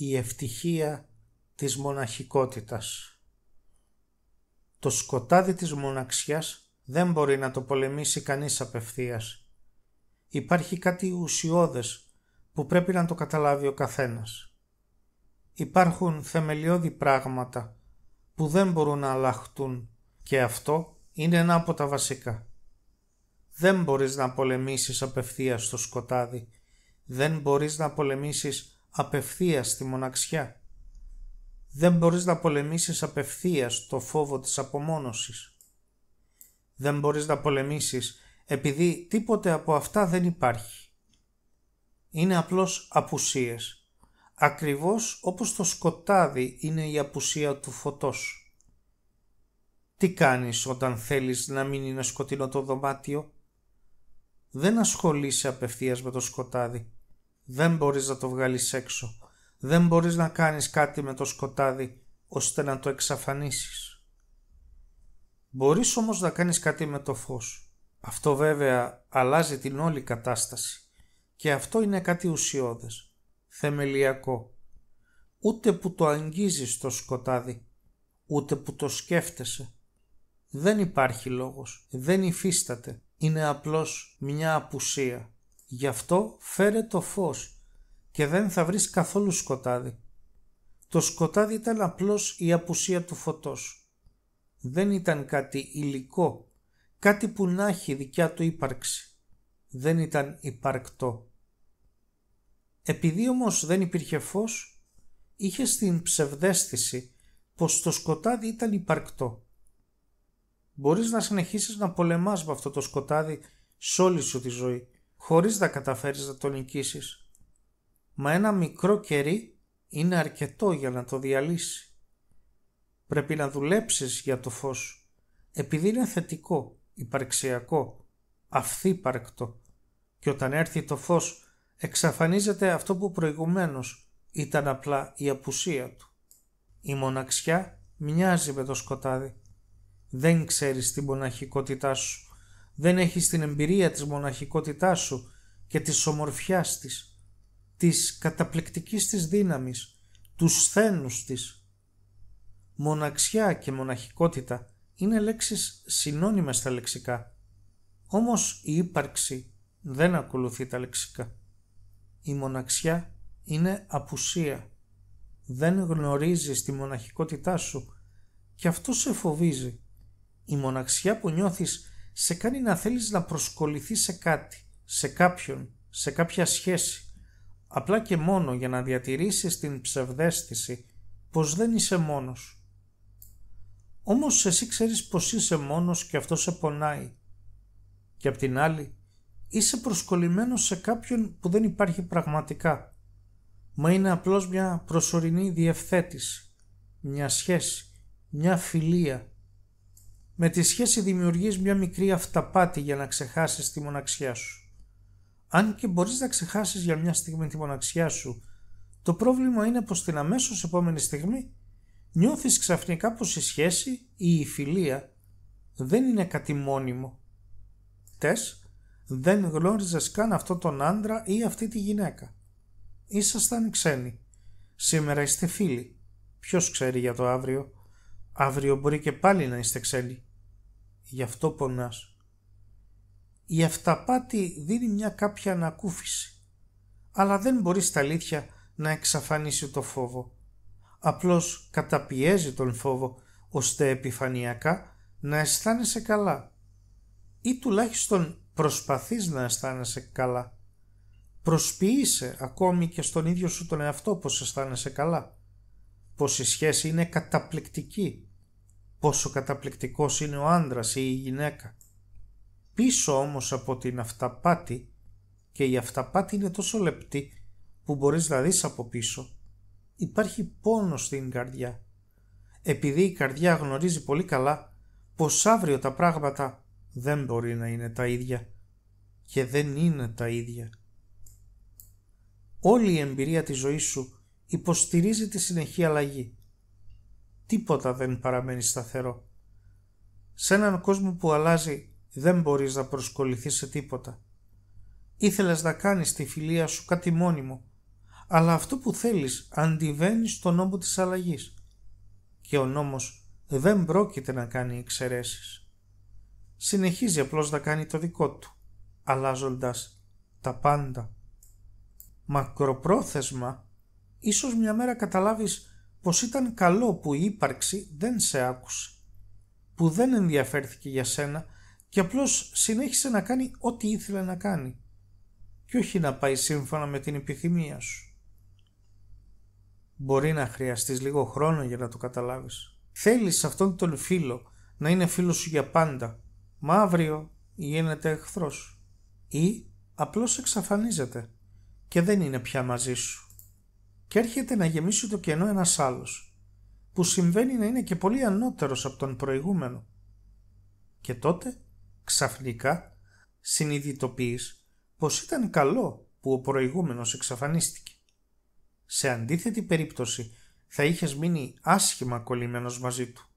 η ευτυχία της μοναχικότητας. Το σκοτάδι της μοναξιάς δεν μπορεί να το πολεμήσει κανείς απευθείας. Υπάρχει κάτι ουσιώδες που πρέπει να το καταλάβει ο καθένας. Υπάρχουν θεμελιώδη πράγματα που δεν μπορούν να αλλάχτούν και αυτό είναι ένα από τα βασικά. Δεν μπορείς να πολεμήσεις απευθείας το σκοτάδι. Δεν μπορείς να πολεμήσεις απευθείας στη μοναξιά. Δεν μπορείς να πολεμήσεις απευθείας το φόβο της απομόνωσης. Δεν μπορείς να πολεμήσεις επειδή τίποτε από αυτά δεν υπάρχει. Είναι απλώς απουσίες. Ακριβώς όπως το σκοτάδι είναι η απουσία του φωτός. Τι κάνεις όταν θέλεις να μην είναι σκοτεινό το δωμάτιο. Δεν ασχολείσαι απευθείας με το σκοτάδι. Δεν μπορείς να το βγάλεις έξω. Δεν μπορείς να κάνεις κάτι με το σκοτάδι ώστε να το εξαφανίσεις. Μπορείς όμως να κάνεις κάτι με το φως. Αυτό βέβαια αλλάζει την όλη κατάσταση και αυτό είναι κάτι ουσιώδες, θεμελιακό. Ούτε που το αγγίζεις το σκοτάδι, ούτε που το σκέφτεσαι. Δεν υπάρχει λόγος, δεν υφίσταται, είναι απλώς μια απουσία. Γι' αυτό φέρε το φως και δεν θα βρεις καθόλου σκοτάδι. Το σκοτάδι ήταν απλώς η απουσία του φωτός. Δεν ήταν κάτι υλικό, κάτι που να έχει δικιά του ύπαρξη. Δεν ήταν υπαρκτό. Επειδή όμως δεν υπήρχε φως, είχε την ψευδέστηση πως το σκοτάδι ήταν υπαρκτό. Μπορείς να συνεχίσεις να πολεμάς με αυτό το σκοτάδι σε όλη σου τη ζωή χωρίς να καταφέρεις να το νικήσεις. Μα ένα μικρό κερί είναι αρκετό για να το διαλύσει. Πρέπει να δουλέψεις για το φως, επειδή είναι θετικό, υπαρξιακό, αυθύπαρκτο και όταν έρθει το φως εξαφανίζεται αυτό που προηγουμένως ήταν απλά η απουσία του. Η μοναξιά μοιάζει με το σκοτάδι. Δεν ξέρεις την μοναχικότητά σου δεν έχεις την εμπειρία της μοναχικότητάς σου και της ομορφιάς της, της καταπληκτικής της δύναμης, τους σθένους της. Μοναξιά και μοναχικότητα είναι λέξεις συνώνυμες στα λεξικά, όμως η ύπαρξη δεν ακολουθεί τα λεξικά. Η μοναξιά είναι απουσία. Δεν γνωρίζεις τη μοναχικότητά σου και αυτό σε φοβίζει. Η μοναξιά που νιώθεις σε κάνει να θέλεις να προσκοληθείς σε κάτι, σε κάποιον, σε κάποια σχέση, απλά και μόνο για να διατηρήσεις την ψευδέστηση πως δεν είσαι μόνος. Όμως εσύ ξέρεις πως είσαι μόνος και αυτό σε πονάει. Και απ' την άλλη, είσαι προσκολλημένος σε κάποιον που δεν υπάρχει πραγματικά, μα είναι απλώς μια προσωρινή διευθέτηση, μια σχέση, μια φιλία, με τη σχέση δημιουργείς μια μικρή αυταπάτη για να ξεχάσεις τη μοναξιά σου. Αν και μπορείς να ξεχάσεις για μια στιγμή τη μοναξιά σου, το πρόβλημα είναι πως την αμέσως επόμενη στιγμή νιώθεις ξαφνικά πως η σχέση ή η φιλία δεν είναι κάτι μόνιμο. Τες, δεν γνώριζες καν αυτό τον άντρα ή αυτή τη γυναίκα. Ήσασταν ξένοι. Σήμερα είστε φίλοι. Ποιος ξέρει για το αύριο. Αύριο μπορεί και πάλι να είστε ξένοι γι' αυτό πονάς. Η αυταπάτη δίνει μια κάποια ανακούφιση, αλλά δεν μπορείς στα αλήθεια να εξαφανίσει το φόβο. Απλώς καταπιέζει τον φόβο, ώστε επιφανειακά να αισθάνεσαι καλά ή τουλάχιστον προσπαθείς να αισθάνεσαι καλά. Προσποιείσαι ακόμη και στον ίδιο σου τον εαυτό πως αισθάνεσαι καλά, πως η σχέση είναι καταπληκτική πόσο καταπληκτικός είναι ο άντρας ή η γυναίκα. Πίσω όμως από την αυταπάτη και η αυταπάτη είναι τόσο λεπτή που μπορείς να δεις από πίσω υπάρχει πόνο στην καρδιά. Επειδή η καρδιά γνωρίζει πολύ καλά πως αύριο τα πράγματα δεν μπορεί να είναι τα ίδια και δεν είναι τα ίδια. Όλη η εμπειρία της ζωής σου υποστηρίζει τη συνεχή αλλαγή. Τίποτα δεν παραμένει σταθερό. Σε έναν κόσμο που αλλάζει δεν μπορείς να προσκοληθείς σε τίποτα. Ήθελες να κάνεις τη φιλία σου κάτι μόνιμο, αλλά αυτό που θέλεις αντιβαίνει στον νόμο της αλλαγής. Και ο νόμος δεν πρόκειται να κάνει εξαιρέσεις. Συνεχίζει απλώς να κάνει το δικό του, αλλάζοντας τα πάντα. Μακροπρόθεσμα, ίσως μια μέρα καταλάβεις πως ήταν καλό που η ύπαρξη δεν σε άκουσε, που δεν ενδιαφέρθηκε για σένα και απλώς συνέχισε να κάνει ό,τι ήθελε να κάνει και όχι να πάει σύμφωνα με την επιθυμία σου. Μπορεί να χρειαστείς λίγο χρόνο για να το καταλάβεις. Θέλεις αυτόν τον φίλο να είναι φίλος σου για πάντα, μα αύριο γίνεται εχθρός ή απλώς εξαφανίζεται και δεν είναι πια μαζί σου και έρχεται να γεμίσει το κενό ένας άλλος, που συμβαίνει να είναι και πολύ ανώτερος από τον προηγούμενο. Και τότε, ξαφνικά, συνειδητοποιείς πως ήταν καλό που ο προηγούμενος εξαφανίστηκε. Σε αντίθετη περίπτωση θα είχες μείνει άσχημα κολλημένος μαζί του.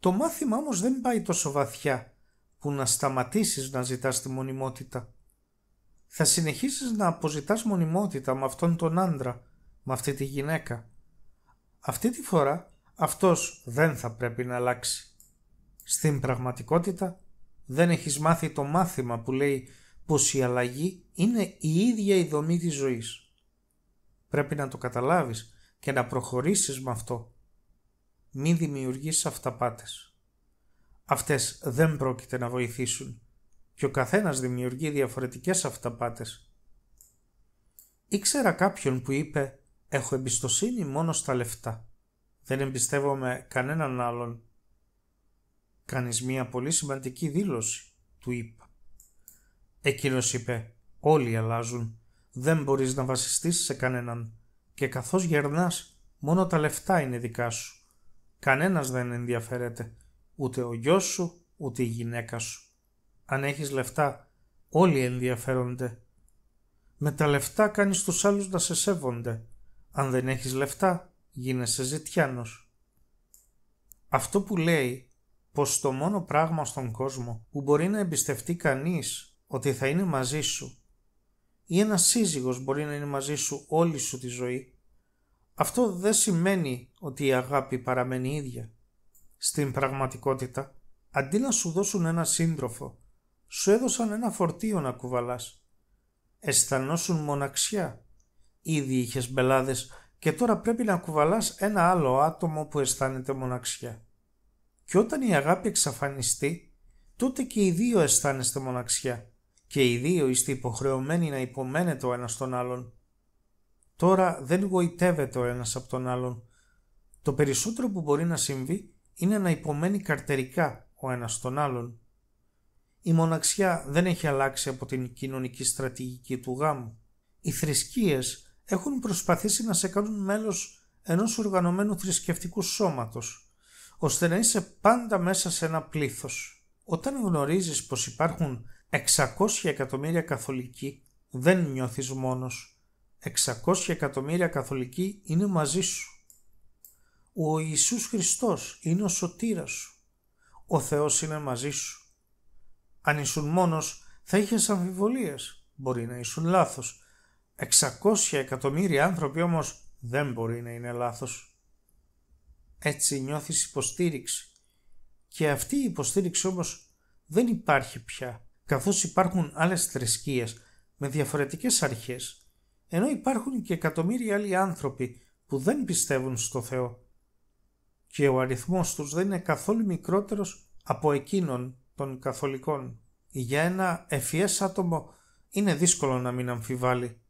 Το μάθημα όμως δεν πάει τόσο βαθιά που να σταματήσεις να ζητάς τη μονιμότητα θα συνεχίσεις να αποζητάς μονιμότητα με αυτόν τον άντρα, με αυτή τη γυναίκα. Αυτή τη φορά αυτός δεν θα πρέπει να αλλάξει. Στην πραγματικότητα δεν έχεις μάθει το μάθημα που λέει πως η αλλαγή είναι η ίδια η δομή της ζωής. Πρέπει να το καταλάβεις και να προχωρήσεις με αυτό. Μην δημιουργείς αυταπάτες. Αυτές δεν πρόκειται να βοηθήσουν και ο καθένας δημιουργεί διαφορετικές αυταπάτες. Ήξερα κάποιον που είπε «Έχω εμπιστοσύνη μόνο στα λεφτά. Δεν εμπιστεύομαι κανέναν άλλον». «Κάνεις μία πολύ σημαντική δήλωση», του είπα. Εκείνος είπε «Όλοι αλλάζουν. Δεν μπορείς να βασιστείς σε κανέναν. Και καθώς γερνάς, μόνο τα λεφτά είναι δικά σου. Κανένας δεν ενδιαφέρεται. Ούτε ο γιος σου, ούτε η γυναίκα σου αν έχεις λεφτά, όλοι ενδιαφέρονται. Με τα λεφτά κάνεις τους άλλους να σε σέβονται. Αν δεν έχεις λεφτά, γίνεσαι ζητιάνος. Αυτό που λέει πως το μόνο πράγμα στον κόσμο που μπορεί να εμπιστευτεί κανείς ότι θα είναι μαζί σου ή ένας σύζυγος μπορεί να είναι μαζί σου όλη σου τη ζωή, αυτό δεν σημαίνει ότι η αγάπη παραμένει ίδια. Στην πραγματικότητα, αντί να σου δώσουν ένα σύντροφο σου έδωσαν ένα φορτίο να κουβαλάς. Αισθανόσουν μοναξιά. Ήδη είχες μπελάδες και τώρα πρέπει να κουβαλάς ένα άλλο άτομο που αισθάνεται μοναξιά. Και όταν η αγάπη εξαφανιστεί, τότε και οι δύο αισθάνεστε μοναξιά και οι δύο είστε υποχρεωμένοι να υπομένετε ο ένας τον άλλον. Τώρα δεν γοητεύεται ο ένας από τον άλλον. Το περισσότερο που μπορεί να συμβεί είναι να υπομένει καρτερικά ο ένας τον άλλον. Η μοναξιά δεν έχει αλλάξει από την κοινωνική στρατηγική του γάμου. Οι θρησκείες έχουν προσπαθήσει να σε κάνουν μέλος ενός οργανωμένου θρησκευτικού σώματος, ώστε να είσαι πάντα μέσα σε ένα πλήθος. Όταν γνωρίζεις πως υπάρχουν 600 εκατομμύρια καθολικοί, δεν νιώθεις μόνος. 600 εκατομμύρια καθολικοί είναι μαζί σου. Ο Ιησούς Χριστός είναι ο σωτήρας σου. Ο Θεός είναι μαζί σου. Αν ήσουν μόνος θα είχες αμφιβολίες. Μπορεί να ήσουν λάθος. 600 εκατομμύρια άνθρωποι όμως δεν μπορεί να είναι λάθος. Έτσι νιώθεις υποστήριξη. Και αυτή η υποστήριξη όμως δεν υπάρχει πια, καθώς υπάρχουν άλλες θρησκείες με διαφορετικές αρχές, ενώ υπάρχουν και εκατομμύρια άλλοι άνθρωποι που δεν πιστεύουν στο Θεό. Και ο αριθμός τους δεν είναι καθόλου μικρότερος από εκείνον των καθολικών. Για ένα ευφιές άτομο είναι δύσκολο να μην αμφιβάλλει.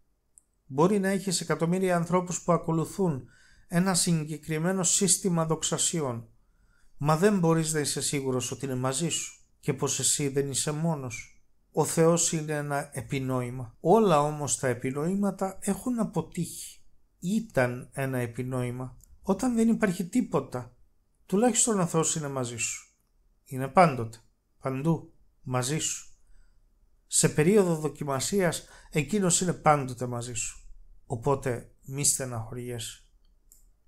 Μπορεί να έχεις εκατομμύρια ανθρώπους που ακολουθούν ένα συγκεκριμένο σύστημα δοξασιών. Μα δεν μπορείς να είσαι σίγουρος ότι είναι μαζί σου και πως εσύ δεν είσαι μόνος. Ο Θεός είναι ένα επινόημα. Όλα όμως τα επινόηματα έχουν αποτύχει. Ήταν ένα επινόημα. Όταν δεν υπάρχει τίποτα, τουλάχιστον ο Θεός είναι μαζί σου. Είναι πάντοτε παντού μαζί σου. Σε περίοδο δοκιμασίας εκείνος είναι πάντοτε μαζί σου. Οπότε μη στεναχωριέσαι.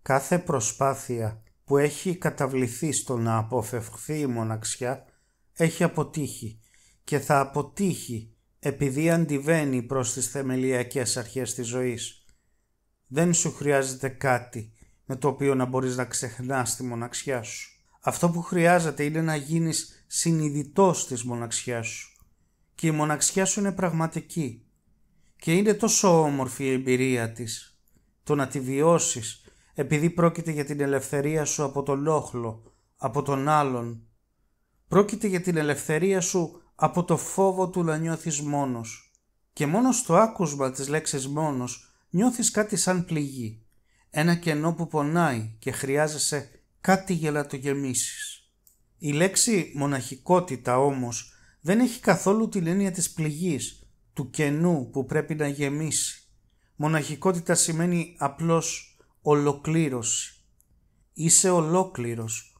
Κάθε προσπάθεια που έχει καταβληθεί στο να αποφευχθεί η μοναξιά έχει αποτύχει και θα αποτύχει επειδή αντιβαίνει προς τις θεμελιακές αρχές της ζωής. Δεν σου χρειάζεται κάτι με το οποίο να μπορείς να ξεχνάς τη μοναξιά σου. Αυτό που χρειάζεται είναι να γίνεις συνειδητός της μοναξιάς σου και η μοναξιά σου είναι πραγματική και είναι τόσο όμορφη η εμπειρία της το να τη βιώσεις επειδή πρόκειται για την ελευθερία σου από τον όχλο, από τον άλλον. Πρόκειται για την ελευθερία σου από το φόβο του να νιώθεις μόνος. Και μόνος στο άκουσμα της λέξης μόνος νιώθεις κάτι σαν πληγή. Ένα κενό που πονάει και χρειάζεσαι κάτι για να το γεμίσεις. Η λέξη μοναχικότητα όμως δεν έχει καθόλου την έννοια της πληγής, του κενού που πρέπει να γεμίσει. Μοναχικότητα σημαίνει απλώς ολοκλήρωση. Είσαι ολόκληρος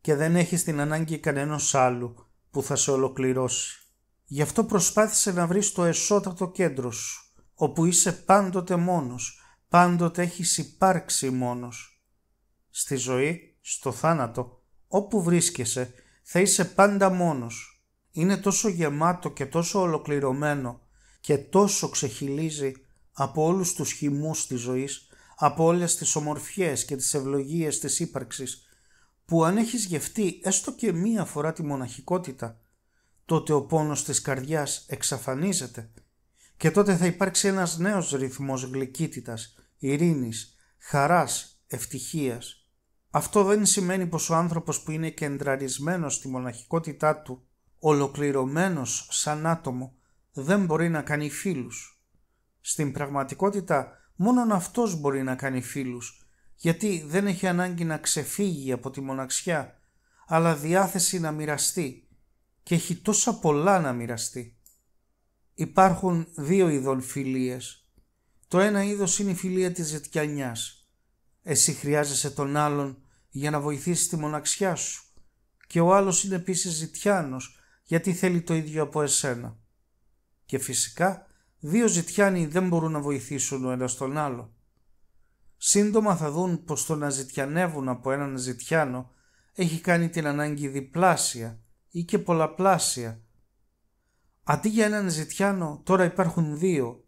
και δεν έχεις την ανάγκη κανένας άλλου που θα σε ολοκληρώσει. Γι' αυτό προσπάθησε να βρεις το εσώτατο κέντρο σου, όπου είσαι πάντοτε μόνος, πάντοτε έχεις υπάρξει μόνος. Στη ζωή, στο θάνατο, Όπου βρίσκεσαι θα είσαι πάντα μόνος. Είναι τόσο γεμάτο και τόσο ολοκληρωμένο και τόσο ξεχυλίζει από όλους τους χυμούς της ζωής, από όλες τις ομορφιές και τις ευλογίες της ύπαρξης, που αν έχεις γευτεί έστω και μία φορά τη μοναχικότητα, τότε ο πόνος της καρδιάς εξαφανίζεται και τότε θα υπάρξει ένας νέος ρυθμός γλυκύτητας, ειρήνης, χαράς, ευτυχίας. Αυτό δεν σημαίνει πως ο άνθρωπος που είναι κεντραρισμένος στη μοναχικότητά του, ολοκληρωμένος σαν άτομο, δεν μπορεί να κάνει φίλους. Στην πραγματικότητα μόνον αυτός μπορεί να κάνει φίλους, γιατί δεν έχει ανάγκη να ξεφύγει από τη μοναξιά, αλλά διάθεση να μοιραστεί και έχει τόσα πολλά να μοιραστεί. Υπάρχουν δύο ειδών φιλίες. Το ένα είδος είναι η φιλία της ζητιανιάς, εσύ χρειάζεσαι τον άλλον για να βοηθήσει τη μοναξιά σου και ο άλλος είναι επίσης ζητιάνος γιατί θέλει το ίδιο από εσένα. Και φυσικά δύο ζητιάνοι δεν μπορούν να βοηθήσουν ο ένας τον άλλο. Σύντομα θα δουν πως το να ζητιανεύουν από έναν ζητιάνο έχει κάνει την ανάγκη διπλάσια ή και πολλαπλάσια. Αντί για έναν ζητιάνο τώρα υπάρχουν δύο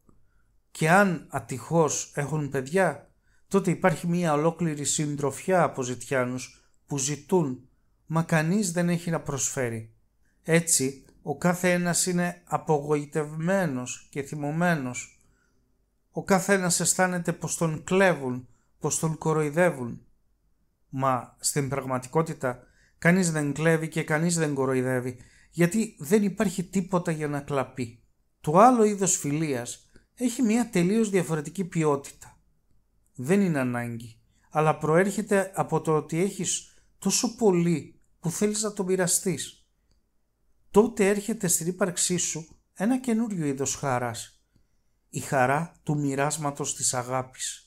και αν ατυχώς έχουν παιδιά τότε υπάρχει μια ολόκληρη συντροφιά από ζητιάνους που ζητούν, μα κανείς δεν έχει να προσφέρει. Έτσι, ο κάθε ένας είναι απογοητευμένος και θυμωμένος. Ο κάθε ένας αισθάνεται πως τον κλέβουν, πως τον κοροϊδεύουν. Μα στην πραγματικότητα κανείς δεν κλέβει και κανείς δεν κοροϊδεύει, γιατί δεν υπάρχει τίποτα για να κλαπεί. Το άλλο είδος φιλίας έχει μια τελείως διαφορετική ποιότητα δεν είναι ανάγκη, αλλά προέρχεται από το ότι έχεις τόσο πολύ που θέλεις να το μοιραστείς. Τότε έρχεται στην ύπαρξή σου ένα καινούριο είδος χαράς, η χαρά του μοιράσματος της αγάπης.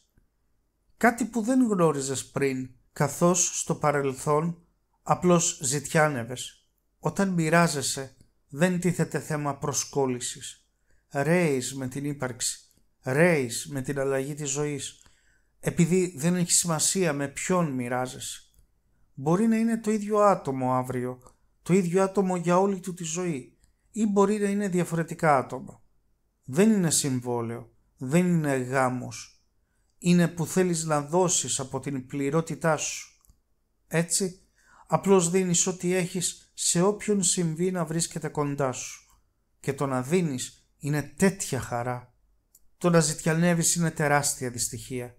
Κάτι που δεν γνώριζες πριν, καθώς στο παρελθόν απλώς ζητιάνευες. Όταν μοιράζεσαι δεν τίθεται θέμα προσκόλλησης. Ρέεις με την ύπαρξη, ρέεις με την αλλαγή της ζωής, επειδή δεν έχει σημασία με ποιον μοιράζεσαι. Μπορεί να είναι το ίδιο άτομο αύριο, το ίδιο άτομο για όλη του τη ζωή ή μπορεί να είναι διαφορετικά άτομα. Δεν είναι συμβόλαιο, δεν είναι γάμος. Είναι που θέλεις να δώσεις από την πληρότητά σου. Έτσι, απλώς δίνεις ό,τι έχεις σε όποιον συμβεί να βρίσκεται κοντά σου. Και το να δίνεις είναι τέτοια χαρά. Το να ζητιανεύεις είναι τεράστια δυστυχία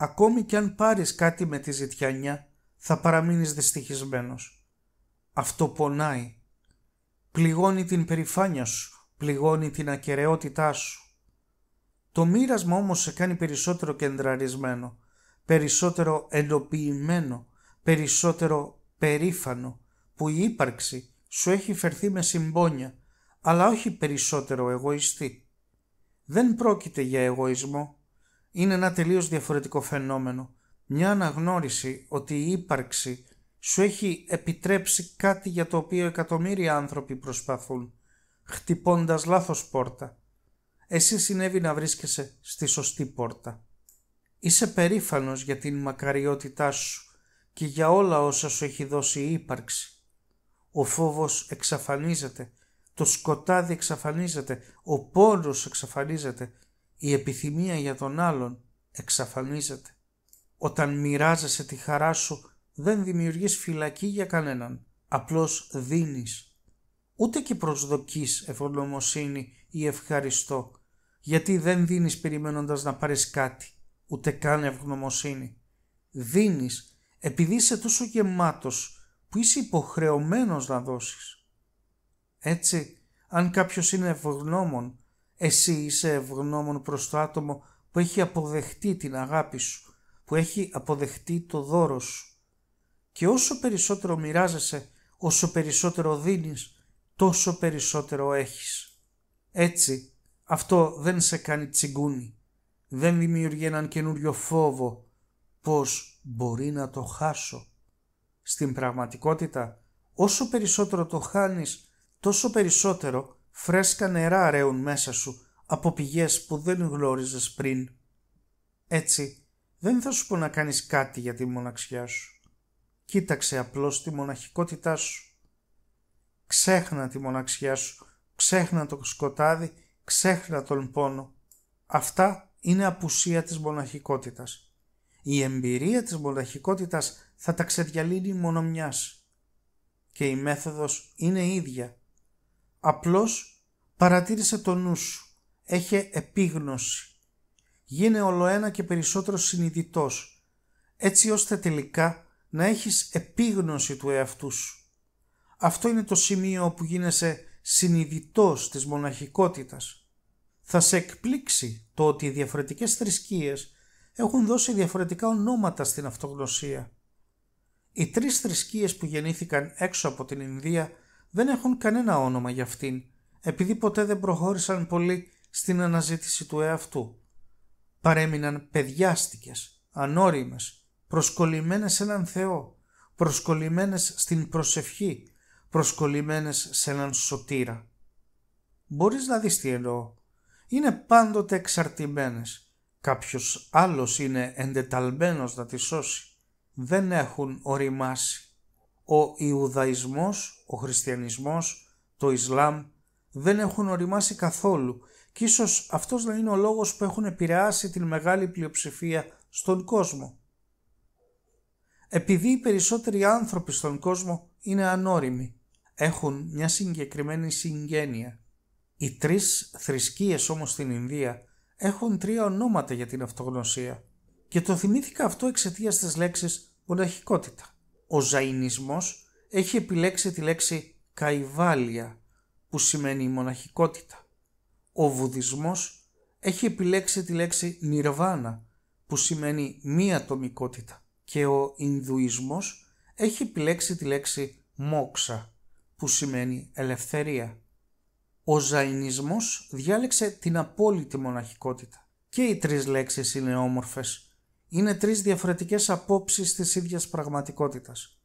Ακόμη κι αν πάρεις κάτι με τη ζητιανιά, θα παραμείνεις δυστυχισμένος. Αυτό πονάει. Πληγώνει την περηφάνεια σου, πληγώνει την ακαιρεότητά σου. Το μοίρασμα όμως σε κάνει περισσότερο κεντραρισμένο, περισσότερο εντοποιημένο, περισσότερο περήφανο, που η ύπαρξη σου έχει φερθεί με συμπόνια, αλλά όχι περισσότερο εγωιστή. Δεν πρόκειται για εγωισμό, είναι ένα τελείως διαφορετικό φαινόμενο. Μια αναγνώριση ότι η ύπαρξη σου έχει επιτρέψει κάτι για το οποίο εκατομμύρια άνθρωποι προσπαθούν, χτυπώντας λάθος πόρτα. Εσύ συνέβη να βρίσκεσαι στη σωστή πόρτα. Είσαι περήφανος για την μακαριότητά σου και για όλα όσα σου έχει δώσει η ύπαρξη. Ο φόβος εξαφανίζεται, το σκοτάδι εξαφανίζεται, ο πόνος εξαφανίζεται, η επιθυμία για τον άλλον εξαφανίζεται. Όταν μοιράζεσαι τη χαρά σου δεν δημιουργείς φυλακή για κανέναν, απλώς δίνεις. Ούτε και προσδοκείς ευγνωμοσύνη ή ευχαριστώ, γιατί δεν δίνεις περιμένοντας να πάρεις κάτι, ούτε καν ευγνωμοσύνη. Δίνεις επειδή είσαι τόσο γεμάτος που είσαι υποχρεωμένος να δώσεις. Έτσι, αν κάποιος είναι ευγνώμων εσύ είσαι ευγνώμων προς το άτομο που έχει αποδεχτεί την αγάπη σου, που έχει αποδεχτεί το δώρο σου. Και όσο περισσότερο μοιράζεσαι, όσο περισσότερο δίνεις, τόσο περισσότερο έχεις. Έτσι, αυτό δεν σε κάνει τσιγκούνι. Δεν δημιουργεί έναν καινούριο φόβο πως μπορεί να το χάσω. Στην πραγματικότητα, όσο περισσότερο το χάνεις, τόσο περισσότερο Φρέσκα νερά ρέουν μέσα σου από πηγές που δεν γλώριζες πριν. Έτσι, δεν θα σου πω να κάνεις κάτι για τη μοναξιά σου. Κοίταξε απλώς τη μοναχικότητά σου. Ξέχνα τη μοναξιά σου, ξέχνα το σκοτάδι, ξέχνα τον πόνο. Αυτά είναι απουσία της μοναχικότητας. Η εμπειρία της μοναχικότητας θα τα ξεδιαλύνει μόνο μιας. Και η μέθοδος είναι ίδια Απλώς παρατήρησε το νου σου. Έχε επίγνωση. Γίνε ολοένα και περισσότερο συνειδητός, έτσι ώστε τελικά να έχεις επίγνωση του εαυτού σου. Αυτό είναι το σημείο όπου γίνεσαι συνειδητός της μοναχικότητας. Θα σε εκπλήξει το ότι οι διαφορετικές θρησκείες έχουν δώσει διαφορετικά ονόματα στην αυτογνωσία. Οι τρεις θρησκείες που γεννήθηκαν έξω από την Ινδία δεν έχουν κανένα όνομα για αυτήν, επειδή ποτέ δεν προχώρησαν πολύ στην αναζήτηση του εαυτού. Παρέμειναν παιδιάστικες, ανώριμες, προσκολλημένες σε έναν Θεό, προσκολλημένες στην προσευχή, προσκολλημένες σε έναν σωτήρα. Μπορείς να δεις τι εννοώ. Είναι πάντοτε εξαρτημένες. Κάποιος άλλος είναι εντεταλμένος να τις σώσει. Δεν έχουν οριμάσει ο Ιουδαϊσμός, ο Χριστιανισμός, το Ισλάμ δεν έχουν οριμάσει καθόλου και ίσως αυτός να είναι ο λόγος που έχουν επηρεάσει την μεγάλη πλειοψηφία στον κόσμο. Επειδή οι περισσότεροι άνθρωποι στον κόσμο είναι ανώριμοι, έχουν μια συγκεκριμένη συγγένεια. Οι τρεις θρησκείες όμως στην Ινδία έχουν τρία ονόματα για την αυτογνωσία και το θυμήθηκα αυτό εξαιτίας της λέξης μοναχικότητα. Ο ζαϊνισμός έχει επιλέξει τη λέξη καϊβάλια που σημαίνει μοναχικότητα. Ο βουδισμός έχει επιλέξει τη λέξη νιρβάνα που σημαίνει μη ατομικότητα και ο Ινδουισμός έχει επιλέξει τη λέξη μόξα που σημαίνει ελευθερία. Ο Ζαϊνισμός διάλεξε την απόλυτη μοναχικότητα και οι τρεις λέξεις είναι όμορφες είναι τρεις διαφορετικές απόψεις της ίδιας πραγματικότητας.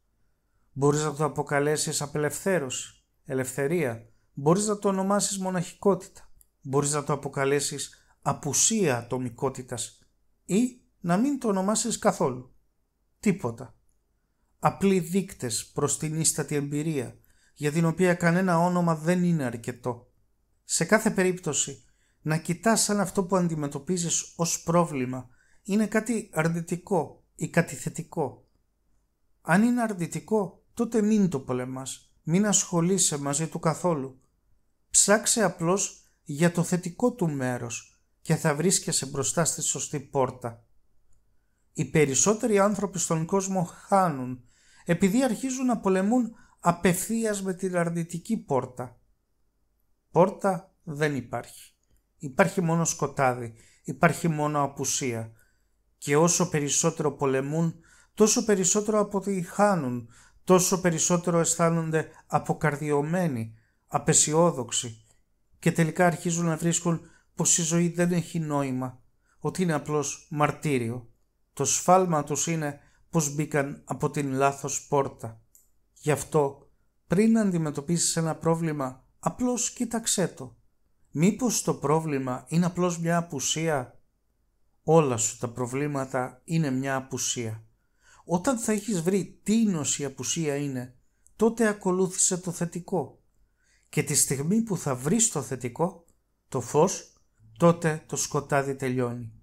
Μπορείς να το αποκαλέσεις απελευθέρωση, ελευθερία, μπορείς να το ονομάσεις μοναχικότητα, μπορείς να το αποκαλέσεις απουσία ατομικότητας ή να μην το ονομάσεις καθόλου. Τίποτα. Απλοί δείκτες προς την ίστατη εμπειρία, για την οποία κανένα όνομα δεν είναι αρκετό. Σε κάθε περίπτωση, να κοιτάς σαν αυτό που αντιμετωπίζεις ως πρόβλημα είναι κάτι αρνητικό ή κάτι θετικό. Αν είναι αρνητικό, τότε μην το πολεμάς, μην ασχολείσαι μαζί του καθόλου. Ψάξε απλώς για το θετικό του μέρος και θα βρίσκεσαι μπροστά στη σωστή πόρτα. Οι περισσότεροι άνθρωποι στον κόσμο χάνουν επειδή αρχίζουν να πολεμούν απευθείας με την αρνητική πόρτα. Πόρτα δεν υπάρχει. Υπάρχει μόνο σκοτάδι, υπάρχει μόνο απουσία, και όσο περισσότερο πολεμούν, τόσο περισσότερο αποτυχάνουν, τόσο περισσότερο αισθάνονται αποκαρδιωμένοι, απεσιόδοξοι και τελικά αρχίζουν να βρίσκουν πως η ζωή δεν έχει νόημα, ότι είναι απλώς μαρτύριο. Το σφάλμα τους είναι πως μπήκαν από την λάθος πόρτα. Γι' αυτό πριν αντιμετωπίσεις ένα πρόβλημα, απλώς κοίταξέ το. Μήπως το πρόβλημα είναι απλώς μια απουσία όλα σου τα προβλήματα είναι μια απουσία. Όταν θα έχεις βρει τι η απουσία είναι, τότε ακολούθησε το θετικό. Και τη στιγμή που θα βρεις το θετικό, το φως, τότε το σκοτάδι τελειώνει.